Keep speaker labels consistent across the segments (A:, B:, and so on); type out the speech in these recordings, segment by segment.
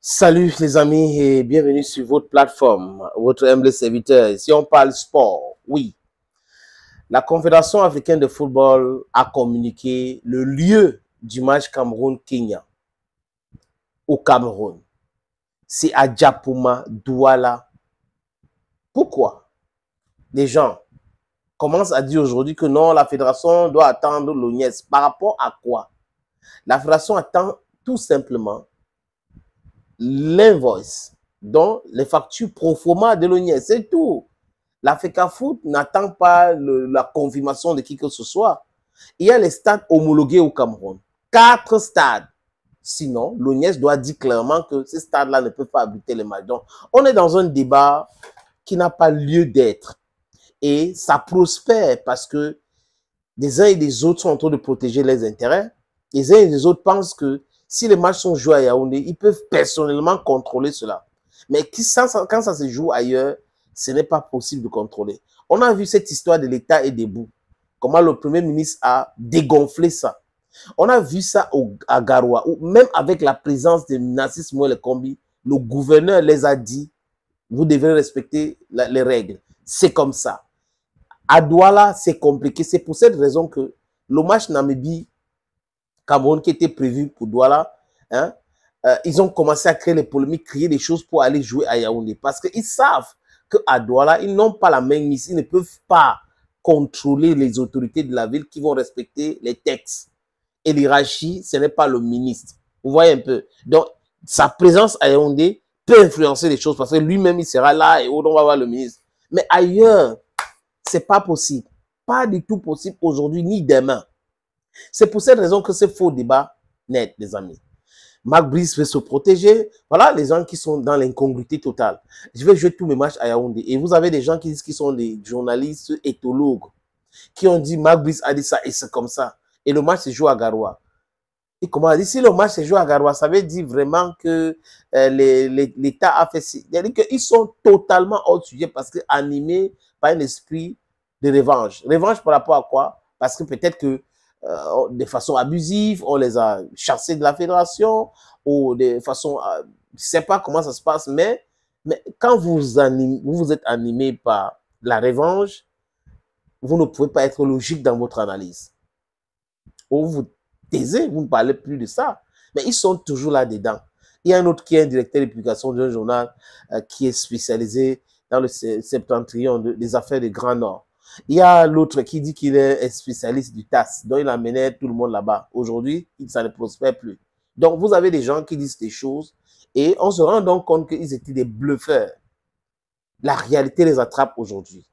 A: Salut les amis et bienvenue sur votre plateforme, votre humble serviteur. si on parle sport, oui. La Confédération africaine de football a communiqué le lieu du match Cameroun-Kenya au Cameroun. C'est à Djapuma, Douala. Pourquoi les gens commence à dire aujourd'hui que non, la fédération doit attendre l'ONIES. Par rapport à quoi La fédération attend tout simplement l'invoice, dont les factures pro forma de l'ONIES, C'est tout. La FECAFOOT n'attend pas la confirmation de qui que ce soit. Il y a les stades homologués au Cameroun. Quatre stades. Sinon, l'ONIES doit dire clairement que ces stades-là ne peuvent pas abriter les matchs. Donc, on est dans un débat qui n'a pas lieu d'être et ça prospère parce que des uns et des autres sont en train de protéger leurs intérêts. Les uns et les autres pensent que si les matchs sont joués à Yaoundé, ils peuvent personnellement contrôler cela. Mais quand ça, se joue ailleurs, ce n'est pas possible de contrôler. On a vu cette histoire de l'État et des bouts. Comment le Premier ministre a dégonflé ça. On a vu ça à Garoua, où même avec la présence de et les combi le gouverneur les a dit, vous devez respecter les règles. C'est comme ça. À Douala, c'est compliqué. C'est pour cette raison que l'hommage Namibie-Cameroun qui était prévu pour Douala, hein, euh, ils ont commencé à créer les polémiques, créer des choses pour aller jouer à Yaoundé. Parce qu'ils savent qu'à Douala, ils n'ont pas la main ici. Ils ne peuvent pas contrôler les autorités de la ville qui vont respecter les textes. Et l'Irachi, ce n'est pas le ministre. Vous voyez un peu. Donc, sa présence à Yaoundé peut influencer les choses parce que lui-même, il sera là et on va voir le ministre. Mais ailleurs, c'est pas possible. Pas du tout possible aujourd'hui ni demain. C'est pour cette raison que c'est faux débat net, les amis. Marc Brice veut se protéger. Voilà les gens qui sont dans l'incongruité totale. Je vais jouer tous mes matchs à Yaoundé. Et vous avez des gens qui disent qu'ils sont des journalistes éthologues, qui ont dit Marc Brice a dit ça et c'est comme ça. Et le match se joue à Garoua. Et comment dit, si le match se joue à Garoua, ça veut dire vraiment que euh, l'État a fait... C'est-à-dire qu'ils sont totalement hors sujet parce que par un esprit de revanche. Revanche par rapport à quoi Parce que peut-être que euh, de façon abusive, on les a chassés de la fédération ou de façon, euh, je ne sais pas comment ça se passe, mais, mais quand vous, vous, êtes animé par la revanche, vous ne pouvez pas être logique dans votre analyse. Ou vous taisez, vous ne parlez plus de ça. Mais ils sont toujours là-dedans. Il y a un autre qui est un directeur de publication d'un journal euh, qui est spécialisé dans le septentrion des affaires du Grand Nord. Il y a l'autre qui dit qu'il est spécialiste du TAS, donc il amenait tout le monde là-bas. Aujourd'hui, ça ne prospère plus. Donc, vous avez des gens qui disent des choses et on se rend donc compte qu'ils étaient des bluffeurs. La réalité les attrape aujourd'hui.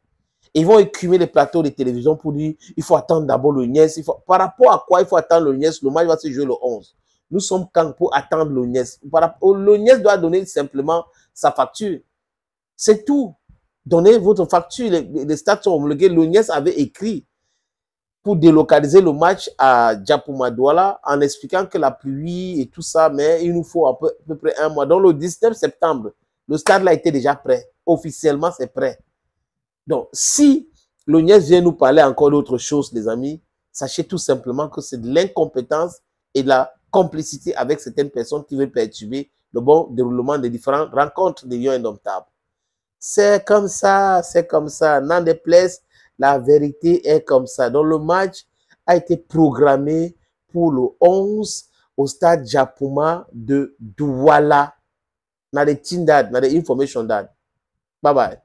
A: Ils vont écumer les plateaux de télévision pour dire il faut attendre d'abord le Par rapport à quoi il faut attendre le nièce. Le match va se jouer le 11. Nous sommes quand pour attendre le nièce. Le doit donner simplement sa facture. C'est tout. Donnez votre facture. Les, stats sont homologués. L'ONES avait écrit pour délocaliser le match à Djapoumadouala en expliquant que la pluie et tout ça, mais il nous faut à peu, près un mois. Donc, le 19 septembre, le stade là était déjà prêt. Officiellement, c'est prêt. Donc, si l'ONES vient nous parler encore d'autre chose, les amis, sachez tout simplement que c'est de l'incompétence et de la complicité avec certaines personnes qui veulent perturber le bon déroulement des différentes rencontres des lions indomptables. C'est comme ça, c'est comme ça. N'en place la vérité est comme ça. Donc le match a été programmé pour le 11 au stade Japuma de Douala. nallez a dad, n'allez information dad. Bye bye.